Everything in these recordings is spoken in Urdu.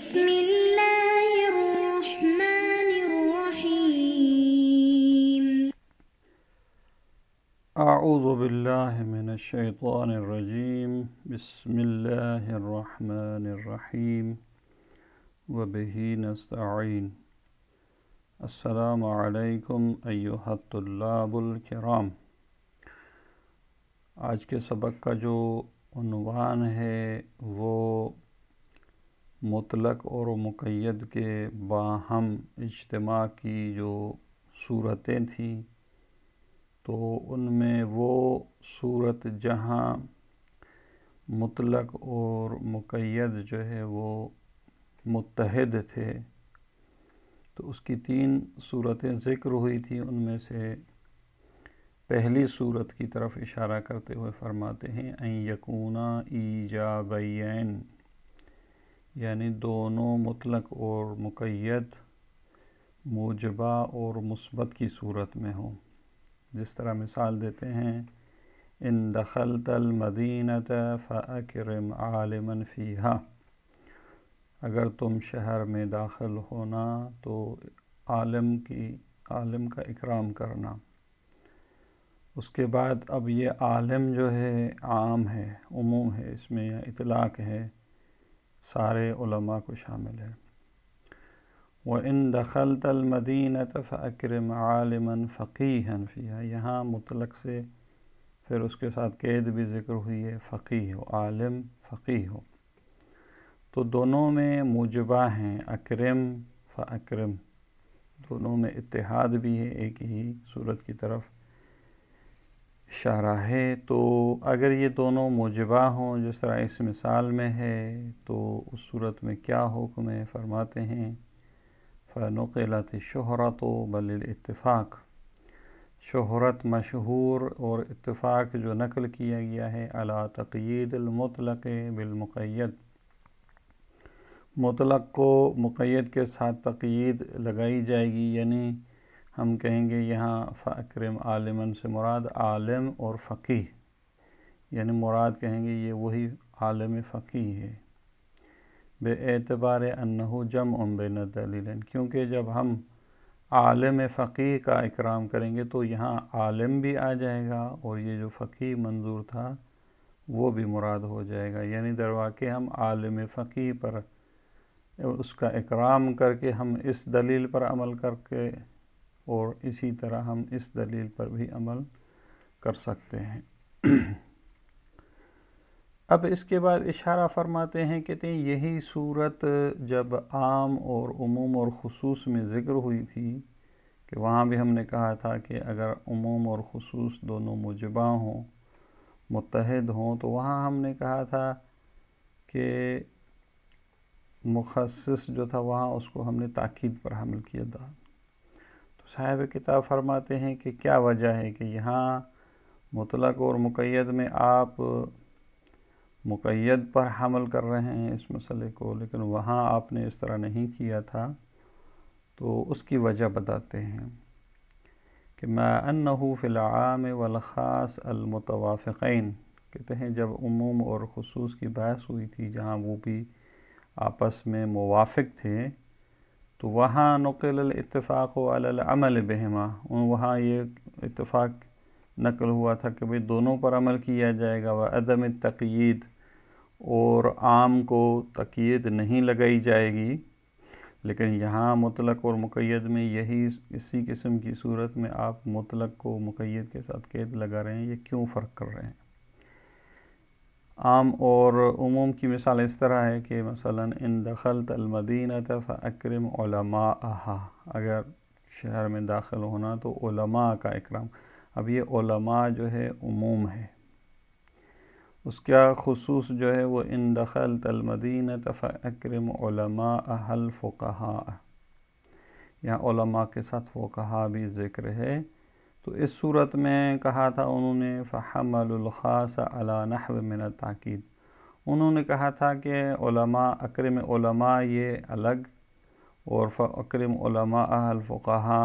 بسم اللہ الرحمن الرحیم اعوذ باللہ من الشیطان الرجیم بسم اللہ الرحمن الرحیم وبہی نستعین السلام علیکم ایوہ الطلاب بالکر آج کے سبق کا جو عنوان ہے وہ مطلق اور مقید کے باہم اجتماع کی جو صورتیں تھیں تو ان میں وہ صورت جہاں مطلق اور مقید جو ہے وہ متحد تھے تو اس کی تین صورتیں ذکر ہوئی تھیں ان میں سے پہلی صورت کی طرف اشارہ کرتے ہوئے فرماتے ہیں اَن يَكُونَ بی یعنی دونوں مطلق اور مقید موجبہ اور مثبت کی صورت میں ہوں جس طرح مثال دیتے ہیں ان دخل تل فاکرم فرم فیہا اگر تم شہر میں داخل ہونا تو عالم کی عالم کا اکرام کرنا اس کے بعد اب یہ عالم جو ہے عام ہے عموم ہے اس میں اطلاق ہے سارے علماء کو شامل ہے وہ ان الْمَدِينَةَ فَأَكْرِمْ فکرم عالمً فقی یہاں مطلق سے پھر اس کے ساتھ قید بھی ذکر ہوئی ہے فقی ہو عالم فقی ہو تو دونوں میں موجبہ ہیں اکرم فکرم دونوں میں اتحاد بھی ہے ایک ہی صورت کی طرف ہے تو اگر یہ دونوں موجبہ ہوں جس طرح اس مثال میں ہے تو اس صورت میں کیا حکم ہے فرماتے ہیں فنقلت شہرت و بل اتفاق شہرت مشہور اور اتفاق جو نقل کیا گیا ہے علا تقید المطلق بالمقید مطلق کو مقید کے ساتھ تقید لگائی جائے گی یعنی ہم کہیں گے یہاں فاکرم عالمن سے مراد عالم اور فقی یعنی مراد کہیں گے یہ وہی عالم فقی ہے بے اعتبار انہو جم ام بین دلیلن کیونکہ جب ہم عالم فقی کا اکرام کریں گے تو یہاں عالم بھی آ جائے گا اور یہ جو فقی منظور تھا وہ بھی مراد ہو جائے گا یعنی درواقع ہم عالم فقی پر اس کا اکرام کر کے ہم اس دلیل پر عمل کر کے اور اسی طرح ہم اس دلیل پر بھی عمل کر سکتے ہیں اب اس کے بعد اشارہ فرماتے ہیں کہتے یہی صورت جب عام اور عموم اور خصوص میں ذکر ہوئی تھی کہ وہاں بھی ہم نے کہا تھا کہ اگر عموم اور خصوص دونوں مجبہ ہوں متحد ہوں تو وہاں ہم نے کہا تھا کہ مخصص جو تھا وہاں اس کو ہم نے تاکید پر حمل کیا تھا صاحب کتاب فرماتے ہیں کہ کیا وجہ ہے کہ یہاں مطلق اور مقید میں آپ مقید پر حمل کر رہے ہیں اس مسئلے کو لیکن وہاں آپ نے اس طرح نہیں کیا تھا تو اس کی وجہ بتاتے ہیں کہ ما انہو فی العام والخاص المتوافقین کہتے ہیں جب عموم اور خصوص کی بحث ہوئی تھی جہاں وہ بھی آپس میں موافق تھے تو وہاں نقل الاتفاق و العمل بہما وہاں یہ اتفاق نقل ہوا تھا کہ بھئی دونوں پر عمل کیا جائے گا وہ عدم تقید اور عام کو تقید نہیں لگائی جائے گی لیکن یہاں مطلق اور مقید میں یہی اسی قسم کی صورت میں آپ مطلق کو مقید کے ساتھ قید لگا رہے ہیں یہ کیوں فرق کر رہے ہیں عام اور عموم کی مثال اس طرح ہے کہ مثلا ان دخلت المدینہ فاکرم علماء اگر شہر میں داخل ہونا تو علماء کا اکرام اب یہ علماء جو ہے عموم ہے اس کا خصوص جو ہے وہ ان دخل المدینہ فاکرم علماء الفقہاء یہاں علماء کے ساتھ فقہا بھی ذکر ہے تو اس صورت میں کہا تھا انہوں نے فحمل الخاص علی نحو من تاکید انہوں نے کہا تھا کہ علماء اکرم علماء یہ الگ اور اکرم علماء الفقا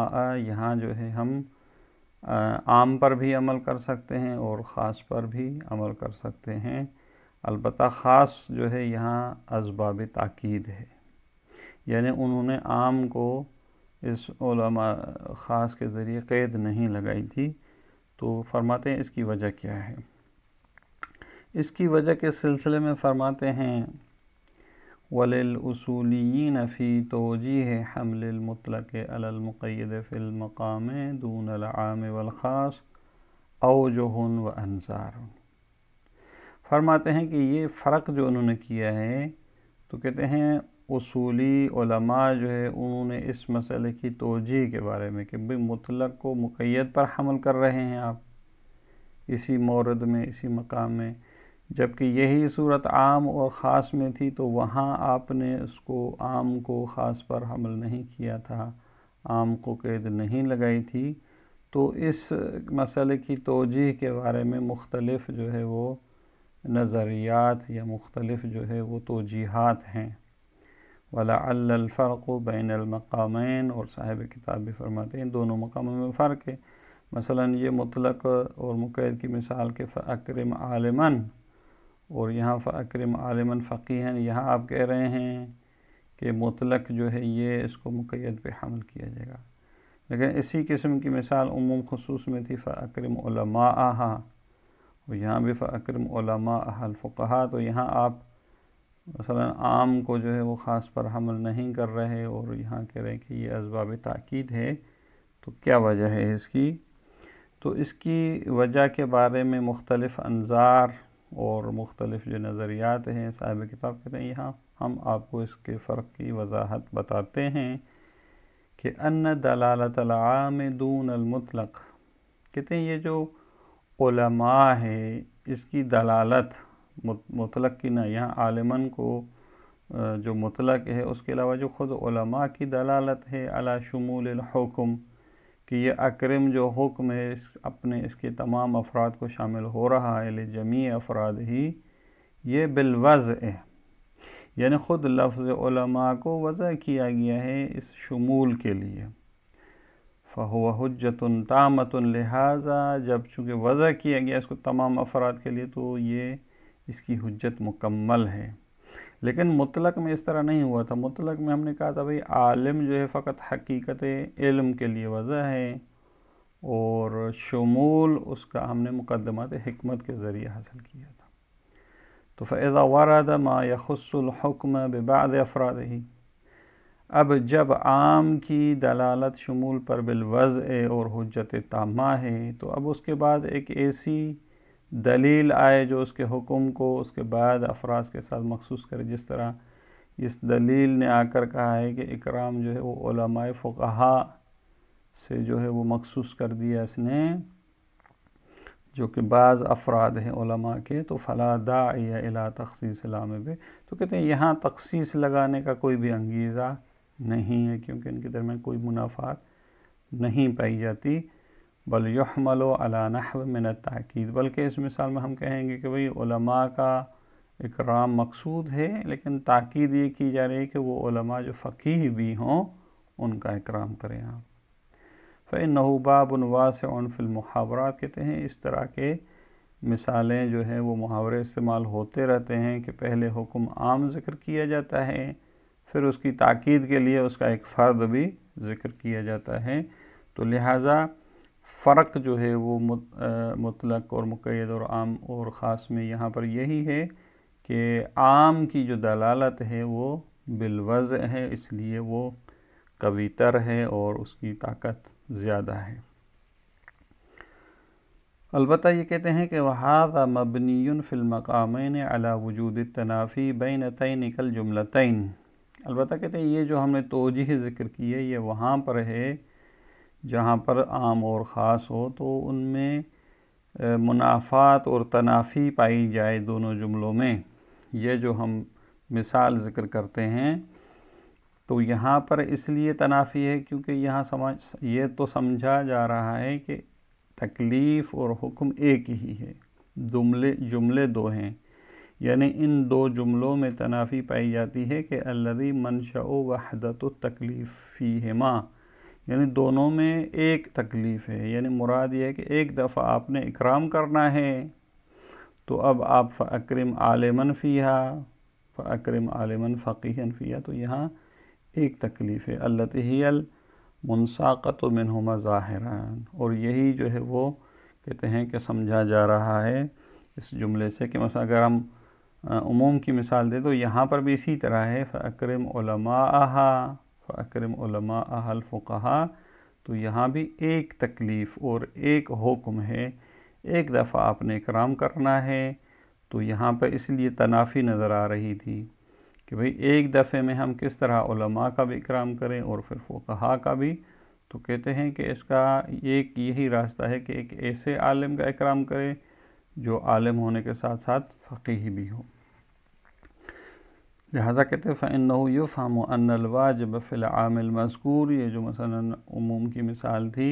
یہاں جو ہے ہم عام پر بھی عمل کر سکتے ہیں اور خاص پر بھی عمل کر سکتے ہیں البتہ خاص جو ہے یہاں اسباب تاکید ہے یعنی انہوں نے عام کو اس علماء خاص کے ذریعے قید نہیں لگائی تھی تو فرماتے ہیں اس کی وجہ کیا ہے اس کی وجہ کے سلسلے میں فرماتے ہیں ولیفی تو جی حمل المطلق اللمقیدِ المقام دون العام والخاص الخاص او و انصار فرماتے ہیں کہ یہ فرق جو انہوں نے کیا ہے تو کہتے ہیں اصولی علماء جو ہے انہوں نے اس مسئلے کی توجہ کے بارے میں کہ بھئی مطلق کو مقید پر حمل کر رہے ہیں آپ اسی مورد میں اسی مقام میں جبکہ یہی صورت عام اور خاص میں تھی تو وہاں آپ نے اس کو عام کو خاص پر حمل نہیں کیا تھا عام کو قید نہیں لگائی تھی تو اس مسئلے کی توجہ کے بارے میں مختلف جو ہے وہ نظریات یا مختلف جو ہے وہ توجیہات ہیں وَلَعَلَّ الفرق بین المقامین اور صاحب کتاب بھی فرماتے ہیں دونوں مقاموں میں فرق ہے مثلا یہ مطلق اور مقید کی مثال کہ فکرم عَالِمًا اور یہاں فکرم عَالِمًا فقی یہاں آپ کہہ رہے ہیں کہ مطلق جو ہے یہ اس کو مقید پہ حمل کیا جائے گا لیکن اسی قسم کی مثال عموم خصوص میں تھی فکرم عُلَمَاءَهَا اور یہاں بھی فکرم عُلَمَاءَهَا الْفُقَحَا الفقہ تو یہاں آپ مثلا عام کو جو ہے وہ خاص پر حمل نہیں کر رہے اور یہاں کہہ رہے کہ یہ اسباب تاکید ہے تو کیا وجہ ہے اس کی تو اس کی وجہ کے بارے میں مختلف انظار اور مختلف جو نظریات ہیں صاحب کتاب کہتے ہیں یہاں ہم آپ کو اس کے فرق کی وضاحت بتاتے ہیں کہ ان دلالت العام دون المطلق کہتے ہیں یہ جو علماء ہے اس کی دلالت مطلق کی نہ یہاں عالمان کو جو مطلق ہے اس کے علاوہ جو خود علماء کی دلالت ہے علا شمول الحکم کہ یہ اکرم جو حکم ہے اس اپنے اس کے تمام افراد کو شامل ہو رہا ہے جمیع افراد ہی یہ بالوضع ہے یعنی خود لفظ علماء کو وضع کیا گیا ہے اس شمول کے لیے فہو حجت التمت لِحَاذَا جب چونکہ وضع کیا گیا اس کو تمام افراد کے لیے تو یہ اس کی حجت مکمل ہے لیکن مطلق میں اس طرح نہیں ہوا تھا مطلق میں ہم نے کہا تھا بھئی عالم جو ہے فقط حقیقت علم کے لیے وضع ہے اور شمول اس کا ہم نے مقدمات حکمت کے ذریعے حاصل کیا تھا تو فَإِذَا وَرَدَ مَا يَخُصُّ الْحُكْمَ الحکم اَفْرَادِهِ افراد ہی اب جب عام کی دلالت شمول پر بالوضع اور حجت تامہ ہے تو اب اس کے بعد ایک ایسی دلیل آئے جو اس کے حکم کو اس کے بعد افراز کے ساتھ مخصوص کرے جس طرح اس دلیل نے آ کر کہا ہے کہ اکرام جو ہے وہ علماء فقہا سے جو ہے وہ مخصوص کر دیا اس نے جو کہ بعض افراد ہیں علماء کے تو فلا داعی الا تخصیص علامہ پہ تو کہتے ہیں یہاں تخصیص لگانے کا کوئی بھی انگیزہ نہیں ہے کیونکہ ان کے درمیان کوئی منافعات نہیں پائی جاتی بل یحمل و علانحب من نہ تاکید بلکہ اس مثال میں ہم کہیں گے کہ بھئی علماء کا اکرام مقصود ہے لیکن تاکید یہ کی جا رہی ہے کہ وہ علماء جو فقیح بھی ہوں ان کا اکرام کریں آپ فَإِنَّهُ بَابٌ وَاسِعٌ فِي الْمُحَابَرَاتِ المحاورات کہتے ہیں اس طرح کے مثالیں جو ہیں وہ محاورے استعمال ہوتے رہتے ہیں کہ پہلے حکم عام ذکر کیا جاتا ہے پھر اس کی تاکید کے لیے اس کا ایک فرد بھی ذکر کیا جاتا ہے تو لہٰذا فرق جو ہے وہ مطلق اور مقید اور عام اور خاص میں یہاں پر یہی ہے کہ عام کی جو دلالت ہے وہ بالوضع ہے اس لیے وہ قوی تر ہے اور اس کی طاقت زیادہ ہے البتہ یہ کہتے ہیں کہ وَحَاذَ مَبْنِيٌ مبنی الْمَقَامَيْنِ عَلَى وُجُودِ التَّنَافِي وجود تَيْنِكَ الْجُمْلَتَيْنِ البتہ کہتے ہیں یہ جو ہم نے توجہ ذکر کی ہے یہ وہاں پر ہے جہاں پر عام اور خاص ہو تو ان میں منافعات اور تنافی پائی جائے دونوں جملوں میں یہ جو ہم مثال ذکر کرتے ہیں تو یہاں پر اس لیے تنافی ہے کیونکہ یہاں سمجھ یہ تو سمجھا جا رہا ہے کہ تکلیف اور حکم ایک ہی ہے جملے جملے دو ہیں یعنی ان دو جملوں میں تنافی پائی جاتی ہے کہ اللہ منشا و التکلیف فیہما ہما یعنی دونوں میں ایک تکلیف ہے یعنی مراد یہ ہے کہ ایک دفعہ آپ نے اکرام کرنا ہے تو اب آپ فکرم عالمن فیہا فاکرم عالمن فقیحن فیہا تو یہاں ایک تکلیف ہے اللہ تیلمت و منہما ظاہران اور یہی جو ہے وہ کہتے ہیں کہ سمجھا جا رہا ہے اس جملے سے کہ مثلا اگر ہم عموم کی مثال دے تو یہاں پر بھی اسی طرح ہے فکرم علما فاکرم علماء اہل فقہا تو یہاں بھی ایک تکلیف اور ایک حکم ہے ایک دفعہ آپ نے اکرام کرنا ہے تو یہاں پہ اس لیے تنافی نظر آ رہی تھی کہ بھئی ایک دفعہ میں ہم کس طرح علماء کا بھی اکرام کریں اور پھر فقہا کا بھی تو کہتے ہیں کہ اس کا ایک یہی راستہ ہے کہ ایک ایسے عالم کا اکرام کریں جو عالم ہونے کے ساتھ ساتھ فقیح بھی ہو لہٰذا فَإِنَّهُ يُفْحَمُ أَنَّ الْوَاجِبَ فِي الْعَامِ الْمَذْكُورِ یہ جو مثلا عموم کی مثال تھی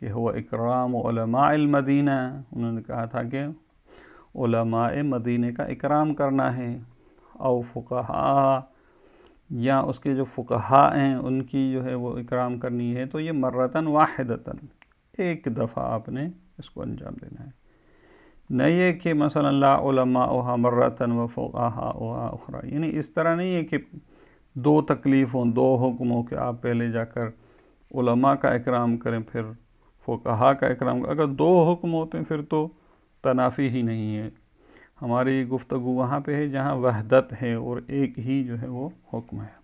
کہ ہوا اکرام علماء المدینہ انہوں نے کہا تھا کہ علماء مدینہ کا اکرام کرنا ہے او فقہاء یا اس کے جو فقہاء ہیں ان کی جو ہے وہ اکرام کرنی ہے تو یہ مرتاً واحدتاً ایک دفعہ آپ نے اس کو انجام دینا ہے نہیں ہے کہ مثلا لا علماء اوہا مرتن و فوقاہا اوہا او یعنی اس طرح نہیں ہے کہ دو تکلیف ہوں دو حکم ہوں کہ آپ پہلے جا کر علماء کا اکرام کریں پھر فوکہا کا اکرام کریں اگر دو حکم ہوتے ہیں پھر تو تنافی ہی نہیں ہے ہماری گفتگو وہاں پہ ہے جہاں وحدت ہے اور ایک ہی جو ہے وہ حکم ہے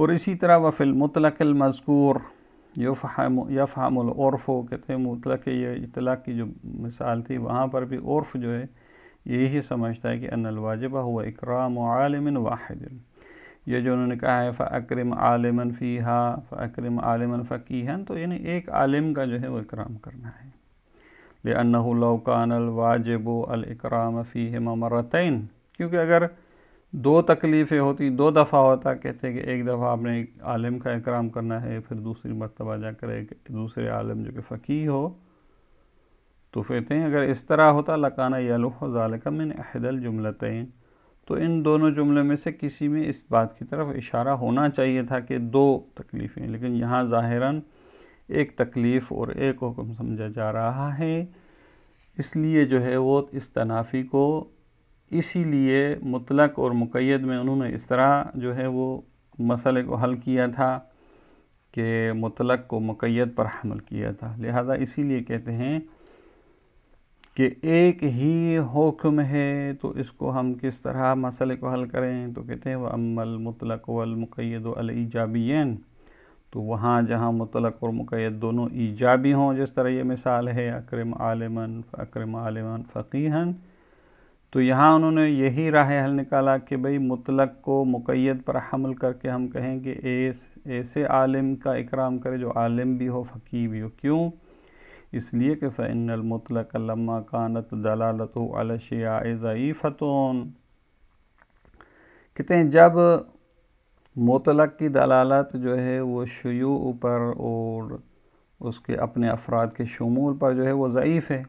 اور اسی طرح وفیل مطلقل المذکور یفہم العرف ہو کہتے ہیں مطلق یہ اطلاق کی جو مثال تھی وہاں پر بھی عرف جو ہے یہی سمجھتا ہے کہ ان الواجبہ ہوا اکرام عالم واحد یہ جو انہوں نے کہا ہے فَأَكْرِمْ عالمن فِيهَا فَأَكْرِمْ عَالِمًا فَقِيهًا تو یعنی ایک عالم کا جو ہے وہ اکرام کرنا ہے لِأَنَّهُ لَوْ كَانَ الْوَاجِبُ الْإِكْرَامَ فِيهِمَ مَرَتَيْن کیونکہ اگر دو تکلیفیں ہوتی دو دفعہ ہوتا کہتے ہیں کہ ایک دفعہ آپ نے ایک عالم کا اکرام کرنا ہے پھر دوسری مرتبہ جا کر ایک دوسرے عالم جو کہ فقی ہو تو ہیں اگر اس طرح ہوتا لکانہ یا ذالک من احد الجملتین تو ان دونوں جملوں میں سے کسی میں اس بات کی طرف اشارہ ہونا چاہیے تھا کہ دو تکلیفیں لیکن یہاں ظاہراً ایک تکلیف اور ایک حکم سمجھا جا رہا ہے اس لیے جو ہے وہ اس تنافی کو اسی لیے مطلق اور مقید میں انہوں نے اس طرح جو ہے وہ مسئلے کو حل کیا تھا کہ مطلق کو مقید پر حمل کیا تھا لہذا اسی لیے کہتے ہیں کہ ایک ہی حکم ہے تو اس کو ہم کس طرح مسئلے کو حل کریں تو کہتے ہیں وہ ام المطلق و المقید و الجابین تو وہاں جہاں مطلق اور مقید دونوں ایجابی ہوں جس طرح یہ مثال ہے اکرم عَالِمًا فَأَكْرِمْ عَالِمًا فَقِيحًا تو یہاں انہوں نے یہی راہ حل نکالا کہ بھئی مطلق کو مقید پر حمل کر کے ہم کہیں کہ ایس ایسے عالم کا اکرام کرے جو عالم بھی ہو فقی بھی ہو کیوں اس لیے کہ فعن المطلق لَمَّا کانت دلالت عَلَى الشع ضعیفتون کہتے ہیں جب مطلق کی دلالت جو ہے وہ شیوع پر اور اس کے اپنے افراد کے شمول پر جو ہے وہ ضعیف ہے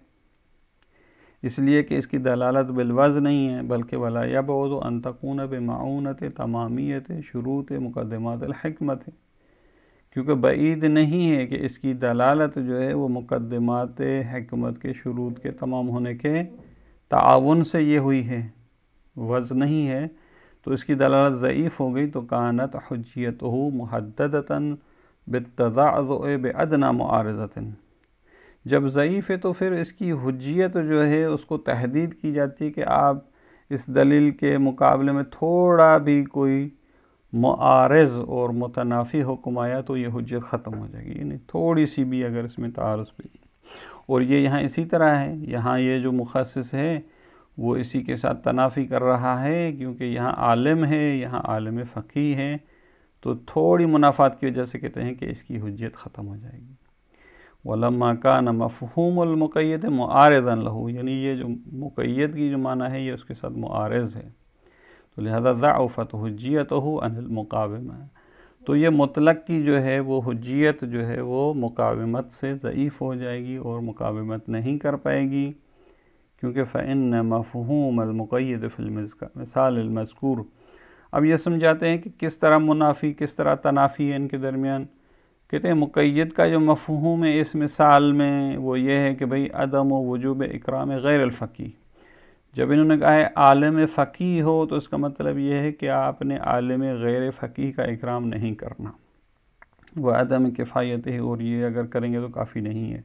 اس لیے کہ اس کی دلالت بالوز نہیں ہے بلکہ وَلَا يَبْعُدُ و انتقون بِمَعُونَتِ تَمَامِيَتِ شروط مقدمات الحکمت کیونکہ بعید نہیں ہے کہ اس کی دلالت جو ہے وہ مقدمات حکمت کے شروط کے تمام ہونے کے تعاون سے یہ ہوئی ہے وز نہیں ہے تو اس کی دلالت ضعیف ہو گئی تو کانت حجیت ہو محدد بتضاض مُعَارِضَتٍ جب ضعیف ہے تو پھر اس کی حجیت جو ہے اس کو تحدید کی جاتی ہے کہ آپ اس دلیل کے مقابلے میں تھوڑا بھی کوئی معارض اور متنافی حکم آیا تو یہ حجیت ختم ہو جائے گی یعنی تھوڑی سی بھی اگر اس میں تعارض بھی اور یہ یہاں اسی طرح ہے یہاں یہ جو مخصص ہے وہ اسی کے ساتھ تنافی کر رہا ہے کیونکہ یہاں عالم ہے یہاں عالم فقی ہے تو تھوڑی منافعات کی وجہ سے کہتے ہیں کہ اس کی حجیت ختم ہو جائے گی ولما کا نہ مفہوم المقید معارض لہو یعنی یہ جو مقیت کی جو معنی ہے یہ اس کے ساتھ معارض ہے تو لہذا حجیت ہو ان المقابمہ تو یہ مطلق کی جو ہے وہ حجیت جو ہے وہ مقاومت سے ضعیف ہو جائے گی اور مقاومت نہیں کر پائے گی کیونکہ فِن مفہوم المقیت فلمز مثال المذکور اب یہ سمجھاتے ہیں کہ کس طرح منافی کس طرح تنافی ہے ان کے درمیان کہتے ہیں مقید کا جو مفہوم ہے اس مثال میں وہ یہ ہے کہ بھئی عدم و وجوب اکرام غیر الفقی جب انہوں نے کہا ہے عالم فقی ہو تو اس کا مطلب یہ ہے کہ آپ نے عالم غیر فقی کا اکرام نہیں کرنا وہ عدم کفایت ہے اور یہ اگر کریں گے تو کافی نہیں ہے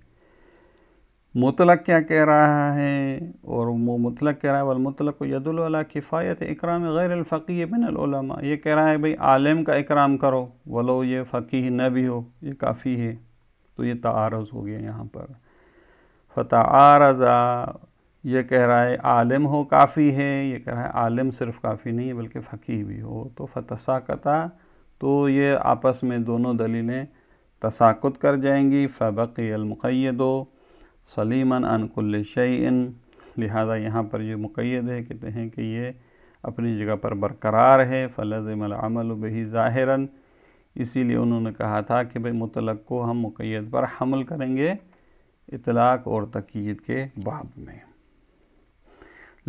مطلق کیا کہہ رہا ہے اور وہ مطلق کہہ رہا ہے والمطلق مطلق کو ید اکرام غیر الفقی من العلماء یہ کہہ رہا ہے بھئی عالم کا اکرام کرو ولو یہ فقی نہ بھی ہو یہ کافی ہے تو یہ تعارض ہو گیا یہاں پر فتعارضا یہ کہہ رہا ہے عالم ہو کافی ہے یہ کہہ رہا ہے عالم صرف کافی نہیں ہے بلکہ فقی بھی ہو تو فتساکتا تو یہ آپس میں دونوں دلیلیں تساکت کر جائیں گی فبقی المقیدو سلیمن سلیمً کل شعین لہٰذا یہاں پر یہ مقید ہے کہتے ہیں کہ یہ اپنی جگہ پر برقرار ہے فلزم العمل بہی ظاہراً اسی لیے انہوں نے کہا تھا کہ بھائی مطلق کو ہم مقید پر حمل کریں گے اطلاق اور تقید کے باب میں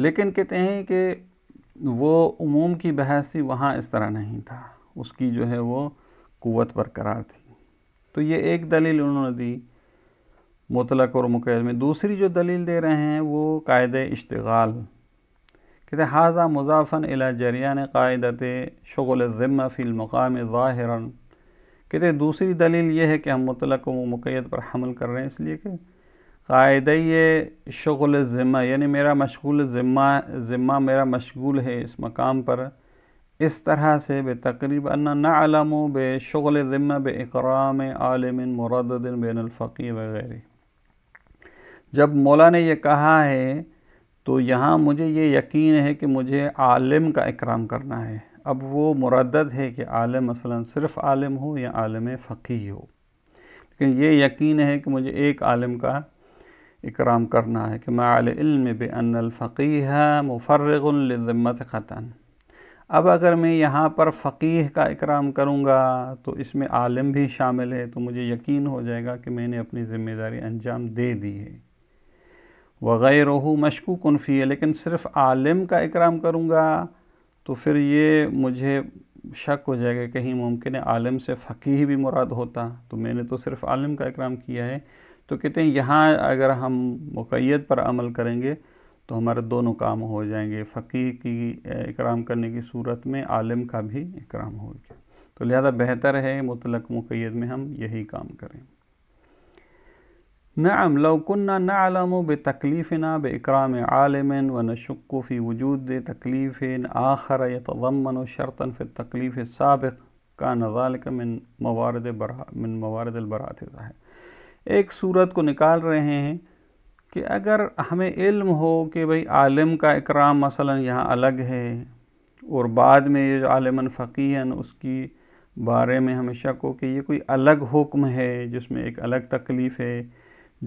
لیکن کہتے ہیں کہ وہ عموم کی بحث تھی وہاں اس طرح نہیں تھا اس کی جو ہے وہ قوت برقرار تھی تو یہ ایک دلیل انہوں نے دی مطلق اور مقید میں دوسری جو دلیل دے رہے ہیں وہ قائد اشتغال کہتے ہیں حاضہ مضافن جریان قاعدت شغل ذمہ فی المقام ظاہرا کہتے ہیں دوسری دلیل یہ ہے کہ ہم مطلق و مقید پر حمل کر رہے ہیں اس لیے کہ یہ شغل ذمہ یعنی میرا مشغول ذمہ ذمہ میرا مشغول ہے اس مقام پر اس طرح سے بے تقریب انا نعلم بے شغل ذمہ بے اکرام عالم مردد بین الفقی وغیرہ جب مولا نے یہ کہا ہے تو یہاں مجھے یہ یقین ہے کہ مجھے عالم کا اکرام کرنا ہے اب وہ مردد ہے کہ عالم مثلا صرف عالم ہو یا عالم فقی ہو لیکن یہ یقین ہے کہ مجھے ایک عالم کا اکرام کرنا ہے کہ میں علم بے ان الفقی مفرغ لذمت خطن اب اگر میں یہاں پر فقیح کا اکرام کروں گا تو اس میں عالم بھی شامل ہے تو مجھے یقین ہو جائے گا کہ میں نے اپنی ذمہ داری انجام دے دی ہے وغیر روحو مشکو کنفی ہے لیکن صرف عالم کا اکرام کروں گا تو پھر یہ مجھے شک ہو جائے گا کہیں ممکن ہے عالم سے فقیح بھی مراد ہوتا تو میں نے تو صرف عالم کا اکرام کیا ہے تو کہتے ہیں یہاں اگر ہم مقید پر عمل کریں گے تو ہمارے دونوں کام ہو جائیں گے فقیح کی اکرام کرنے کی صورت میں عالم کا بھی اکرام ہو گیا تو لہذا بہتر ہے مطلق مقید میں ہم یہی کام کریں نعم لو نہ نعلم و بے تکلیف نہ بے اکرام عالم و فی وجود تکلیفِ آخر غمن و شرطن ف تکلیف سابق کا من موارد برا من موارد البرات ہے ایک صورت کو نکال رہے ہیں کہ اگر ہمیں علم ہو کہ بھئی عالم کا اکرام مثلا یہاں الگ ہے اور بعد میں یہ جو عالم فقياً اس کی بارے میں ہمیں شک ہو کہ یہ کوئی الگ حکم ہے جس میں ایک الگ تکلیف ہے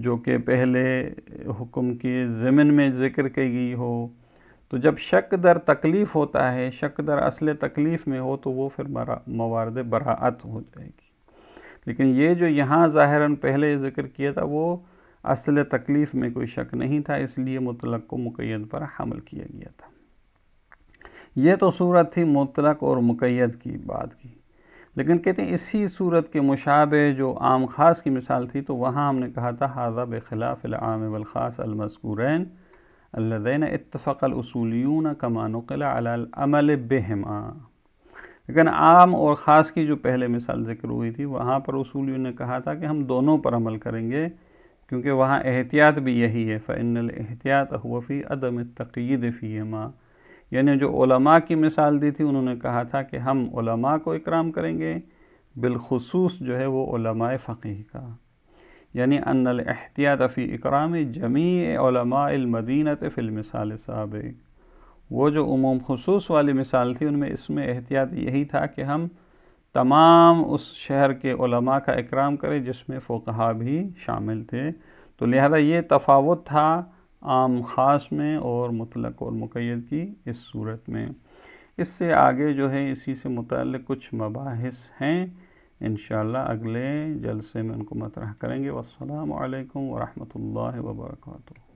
جو کہ پہلے حکم کے ضمن میں ذکر کی گئی ہو تو جب شک در تکلیف ہوتا ہے شک در اصل تکلیف میں ہو تو وہ پھر موارد براعت ہو جائے گی لیکن یہ جو یہاں ظاہراً پہلے ذکر کیا تھا وہ اصل تکلیف میں کوئی شک نہیں تھا اس لیے مطلق کو مقید پر حمل کیا گیا تھا یہ تو صورت تھی مطلق اور مقید کی بات کی لیکن کہتے ہیں اسی صورت کے مشابہ جو عام خاص کی مثال تھی تو وہاں ہم نے کہا تھا حَذَا بِخِلَافِ العام وَالْخَاسِ الْمَذْكُورَيْنِ الَّذَيْنَ اتفق الْأُصُولِيُونَ كَمَا نُقِلَ عَلَى کمان بِهِمَا لیکن عام اور خاص کی جو پہلے مثال ذکر ہوئی تھی وہاں پر اصولیوں نے کہا تھا کہ ہم دونوں پر عمل کریں گے کیونکہ وہاں احتیاط بھی یہی ہے فعن الْإِحْتِيَاطَ هُوَ عدم تقید التَّقِيِّدِ فِيهِمَا یعنی جو علماء کی مثال دی تھی انہوں نے کہا تھا کہ ہم علماء کو اکرام کریں گے بالخصوص جو ہے وہ علماء فقیح کا یعنی ان الاحتیاط فی اکرام جمیع علماء المدینت المثال سابق وہ جو عموم خصوص والی مثال تھی ان میں اس میں احتیاط یہی تھا کہ ہم تمام اس شہر کے علماء کا اکرام کریں جس میں فقہا بھی شامل تھے تو لہذا یہ تفاوت تھا عام خاص میں اور مطلق اور مقید کی اس صورت میں اس سے آگے جو ہے اسی سے متعلق کچھ مباحث ہیں انشاءاللہ اگلے جلسے میں ان کو مطرح کریں گے والسلام علیکم ورحمۃ اللہ وبرکاتہ